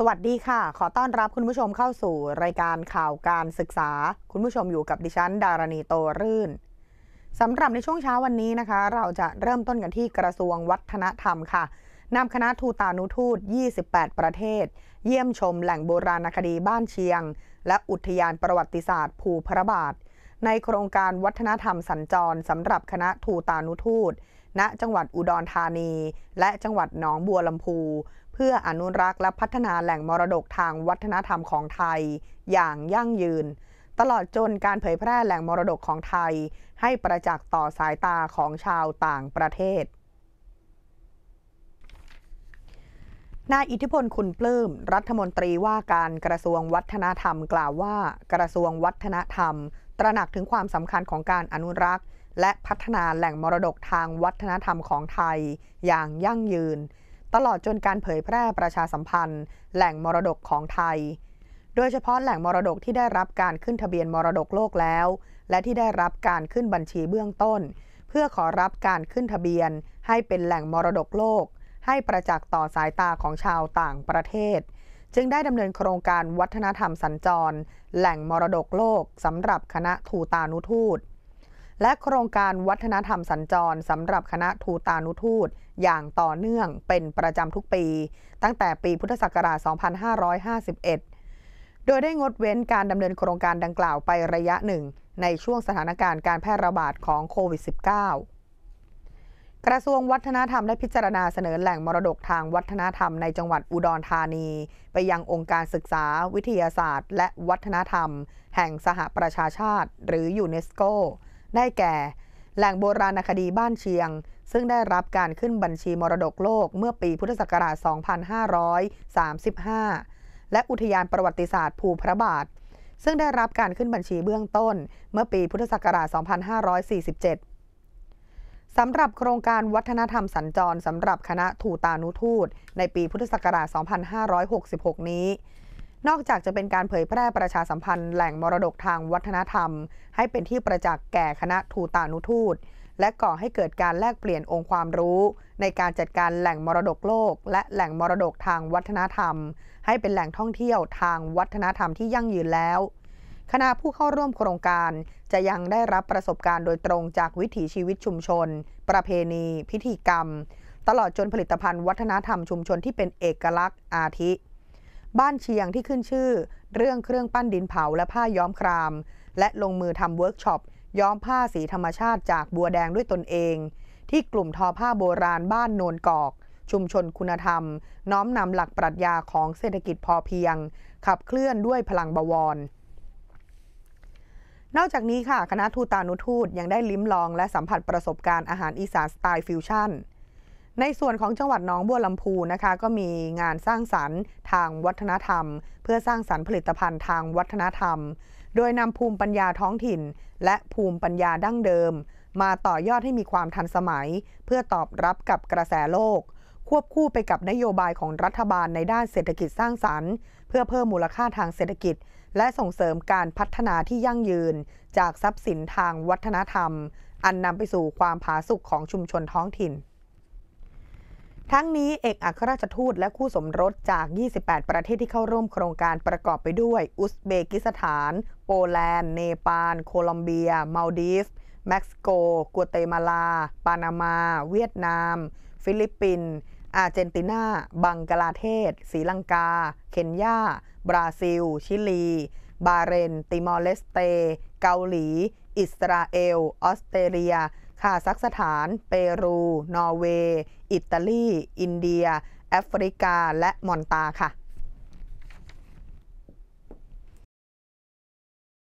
สวัสดีค่ะ ขอต้อนรับคุณผู้ชมเข้าสู่รายการข่าวการศึกษา คุณผู้ชมอยู่กับดิฉันดารณีโตรื่น สำหรับในช่วงเช้าวันนี้นะคะ เราจะเริ่มต้นกันที่กระทรวงวัฒนธรรมค่ะ นำคณะทูตานุทูต 28 ประเทศ เยี่ยมชมแหล่งโบราณคดีบ้านเชียง และอุทยานประวัติศาสตร์ภูพระบาท ในโครงการวัฒนธรรมสัญจรสำหรับคณะทูตานุทูตณจังหวัดอุดรธานีและจังหวัดหนองบัวลำพูเพื่ออนุรักษ์และพัฒนาแหล่งมรดกทางวัฒนธรรมของไทยอย่างยั่งยืน ตลอดจนการเผยแพร่แหล่งมรดกของไทยให้ประจักษ์ต่อสายตาของชาวต่างประเทศ นายอิทธิพลคุณปลื้มรัฐมนตรีว่าการกระทรวงวัฒนธรรมกล่าวว่ากระทรวงวัฒนธรรม ตระหนักถึงความสำคัญของการอนุรักษ์และพัฒนาแหล่งมรดกทางวัฒนธรรมของไทยอย่างยั่งยืน ตลอดจนการเผยแพร่ประชาสัมพันธ์ แหล่งมรดกของไทย โดยเฉพาะแหล่งมรดกที่ได้รับการขึ้นทะเบียนมรดกโลกแล้ว และที่ได้รับการขึ้นบัญชีเบื้องต้น เพื่อขอรับการขึ้นทะเบียนให้เป็นแหล่งมรดกโลก ให้ประจักษ์ต่อสายตาของชาวต่างประเทศ จึงได้ดำเนินโครงการวัฒนธรรมสัญจร แหล่งมรดกโลกสำหรับคณะทูตานุทูตและโครงการวัฒนธรรมสัญจรสำหรับคณะทูตานุทูตอย่างต่อเนื่องเป็นประจำทุกปี ตั้งแต่ปีพุทธศักราช 2551 โดยได้งดเว้นการดำเนินโครงการดังกล่าวไประยะหนึ่ง ในช่วงสถานการณ์การแพร่ระบาดของโควิด -19 กระทรวงวัฒนธรรมได้พิจารณาเสนอแหล่งมรดกทางวัฒนธรรมในจังหวัดอุดรธานี ไปยังองค์การศึกษาวิทยาศาสตร์ และวัฒนธรรม แห่งสหประชาชาติหรือยูเนสโกได้แก่แหล่งโบราณคดีบ้านเชียง ซึ่งได้รับการขึ้นบัญชีมรดกโลกเมื่อปีพุทธศักราช 2535 และอุทยานประวัติศาสตร์ภูพระบาท ซึ่งได้รับการขึ้นบัญชีเบื้องต้น เมื่อปีพุทธศักราช 2547 สำหรับโครงการวัฒนธรรมสัญจรสำหรับคณะถูตานุทูตในปีพุทธศักราช 2566 นี้นอกจากจะเป็นการเผยแพร่ประชาสัมพันธ์แหล่งมรดกทางวัฒนธรรม ให้เป็นที่ประจักษ์แก่คณะทูตานุทูต และก่อให้เกิดการแลกเปลี่ยนองค์ความรู้ ในการจัดการแหล่งมรดกโลก และแหล่งมรดกทางวัฒนธรรม ให้เป็นแหล่งท่องเที่ยวทางวัฒนธรรมที่ยั่งยืนแล้ว คณะผู้เข้าร่วมโครงการจะยังได้รับประสบการณ์โดยตรงจากวิถีชีวิตชุมชน ประเพณีพิธีกรรม ตลอดจนผลิตภัณฑ์วัฒนธรรมชุมชนที่เป็นเอกลักษณ์อาทิบ้านเชียงที่ขึ้นชื่อ เรื่องเครื่องปั้นดินเผาและผ้าย้อมคราม และลงมือทำเวิร์กช็อปย้อมผ้าสีธรรมชาติจากบัวแดงด้วยตนเอง ที่กลุ่มทอผ้าโบราณบ้านโนนกอก ชุมชนคุณธรรม น้อมนำหลักปรัชญาของเศรษฐกิจพอเพียง ขับเคลื่อนด้วยพลังบวร นอกจากนี้ค่ะคณะทูตานุทูตยังได้ลิ้มลองและสัมผัสประสบการณ์อาหารอีสานสไตล์ฟิวชั่นในส่วนของจังหวัดน้องบัวลำพูนะคะก็มีงานสร้างสรรค์ทางวัฒนธรรม เพื่อสร้างสรรค์ผลิตภัณฑ์ทางวัฒนธรรมโดยนำภูมิปัญญาท้องถิ่น และภูมิปัญญาดั้งเดิม มาต่อยอดให้มีความทันสมัย เพื่อตอบรับกับกระแสโลก ควบคู่ไปกับนโยบายของรัฐบาลในด้านเศรษฐกิจสร้างสรรค์เพื่อเพิ่มมูลค่าทางเศรษฐกิจ และส่งเสริมการพัฒนาที่ยั่งยืน จากทรัพย์สินทางวัฒนธรรม อันนำไปสู่ความผาสุกของชุมชนท้องถิ่นทั้งนี้เอกอัครราชทูตและคู่สมรสจาก 28 ประเทศที่เข้าร่วมโครงการประกอบไปด้วย อุซเบกิสถาน โปแลนด์เนปาลโคลอมเบียมาลดีฟเม็กซิโก กัวเตมาลา ปานามา เวียดนาม ฟิลิปปินส์อาร์เจนตินาบังกลาเทศศรีลังกาเคนยาบราซิล ชิลี บาเรน ติมอร์เลสเต เกาหลี อิสราเอลออสเตรเลียคาซัคสถานเปรู นอร์เวย์อิตาลี อินเดีย แอฟริกาและมอนตาค่ะ